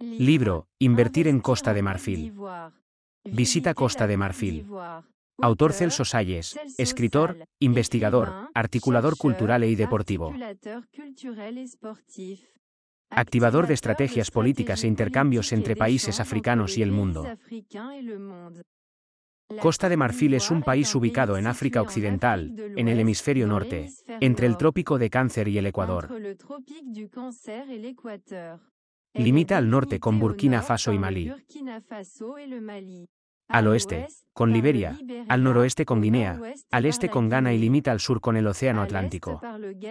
Libro, Invertir en Costa de Marfil. Visita Costa de Marfil. Autor Celso Salles, escritor, investigador, articulador cultural y e deportivo. Activador de estrategias políticas e intercambios entre países africanos y el mundo. Costa de Marfil es un país ubicado en África Occidental, en el hemisferio norte, entre el trópico de Cáncer y el Ecuador. Limita al norte con Burkina Faso y Malí. Al oeste, con Liberia, al noroeste con Guinea, al este con Ghana y limita al sur con el Océano Atlántico. Este,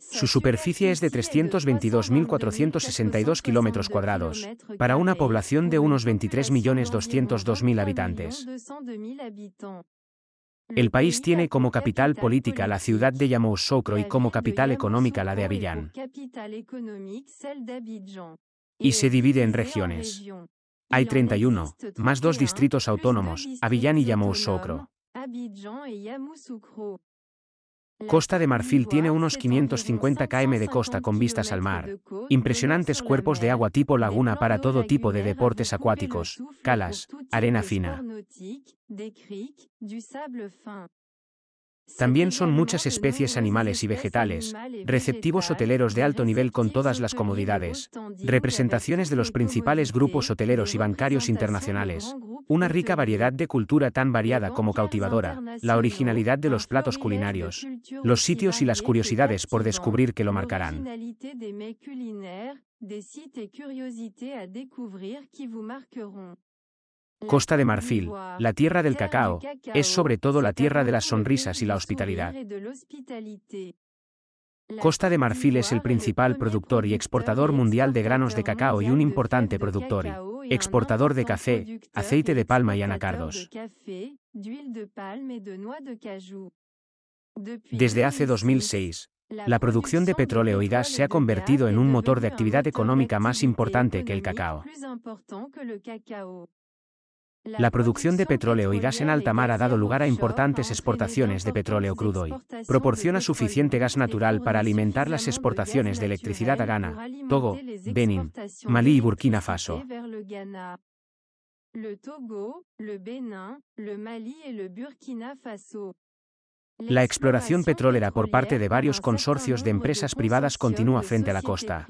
Su superficie es de 322.462 kilómetros cuadrados, para una población de unos 23.202.000 habitantes. El país tiene como capital política la ciudad de Yamoussoukro y como capital económica la de Abidjan. Y se divide en regiones. Hay 31, más dos distritos autónomos, Abidjan y Yamoussoukro. Costa de Marfil tiene unos 550 km de costa con vistas al mar, impresionantes cuerpos de agua tipo laguna para todo tipo de deportes acuáticos, calas, arena fina. También son muchas especies animales y vegetales, receptivos hoteleros de alto nivel con todas las comodidades, representaciones de los principales grupos hoteleros y bancarios internacionales, una rica variedad de cultura tan variada como cautivadora, la originalidad de los platos culinarios, los sitios y las curiosidades por descubrir que lo marcarán. Costa de Marfil, la tierra del cacao, es sobre todo la tierra de las sonrisas y la hospitalidad. Costa de Marfil es el principal productor y exportador mundial de granos de cacao y un importante productor exportador de café, aceite de palma y anacardos. Desde hace 2006, la producción de petróleo y gas se ha convertido en un motor de actividad económica más importante que el cacao. La producción de petróleo y gas en alta mar ha dado lugar a importantes exportaciones de petróleo crudo y proporciona suficiente gas natural para alimentar las exportaciones de electricidad a Ghana, Togo, Benin, Malí y Burkina Faso. Togo, Mali Burkina Faso. La exploración petrolera por parte de varios consorcios de empresas privadas continúa frente a la costa.